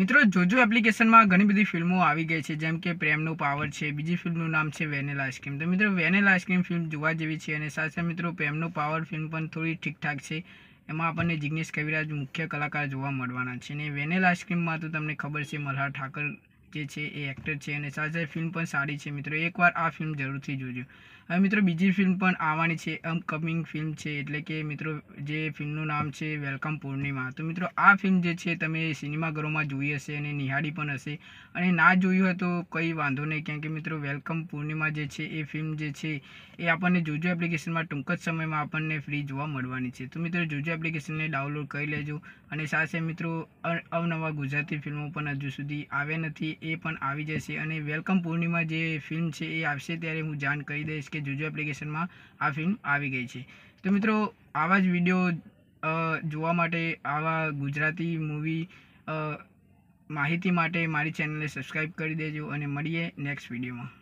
મિત્રો જોજો એપ્લિકેશનમાં ઘણી બધી ફિલ્મો આવી ગઈ છે જેમ કે પ્રેમનો પાવર છે બીજી ફિલ્મનું નામ છે વેનેલા આઈસ્ક્રીમ તો મિત્રો વેનેલ આઈસ્ક્રીમ ફિલ્મ જોવા જેવી છે અને સાથે મિત્રો પ્રેમનો પાવર ફિલ્મ પણ થોડી ઠીકઠાક છે એમાં આપણને જિગ્નેશ કવિરાજ મુખ્ય કલાકાર જોવા મળવાના છે અને વેનેલા આઈસ્ક્રીમમાં તો તમને ખબર છે મલ્હાર ઠાકર જે છે એ એક્ટર છે અને સાથે ફિલ્મ પણ સારી છે મિત્રો એકવાર આ ફિલ્મ જરૂરથી જોજો હવે મિત્રો બીજી ફિલ્મ પણ આવવાની છે અપકમિંગ ફિલ્મ છે એટલે કે મિત્રો જે ફિલ્મનું નામ છે વેલકમ પૂર્ણિમા તો મિત્રો આ ફિલ્મ જે છે તમે સિનેમાઘરોમાં જોઈ હશે અને નિહાળી પણ હશે અને ના જોયું હોય તો કંઈ વાંધો નહીં કેમ કે મિત્રો વેલકમ પૂર્ણિમા જે છે એ ફિલ્મ જે છે એ આપણને જોજો એપ્લિકેશનમાં ટૂંક જ સમયમાં આપણને ફ્રી જોવા મળવાની છે તો મિત્રો જોજો એપ્લિકેશનને ડાઉનલોડ કરી લેજો અને સાથે મિત્રો અવનવા ગુજરાતી ફિલ્મો પણ હજુ સુધી આવે નથી એ પણ આવી જશે અને વેલકમ પૂર્ણિમા જે ફિલ્મ છે એ આવશે ત્યારે હું જાણ કરી દઈશ કે જોજો એપ્લિકેશનમાં આ ફિલ્મ આવી ગઈ છે તો મિત્રો આવા જ વિડીયો જોવા માટે આવા ગુજરાતી મૂવી માહિતી માટે મારી ચેનલને સબસ્ક્રાઈબ કરી દેજો અને મળીએ નેક્સ્ટ વિડીયોમાં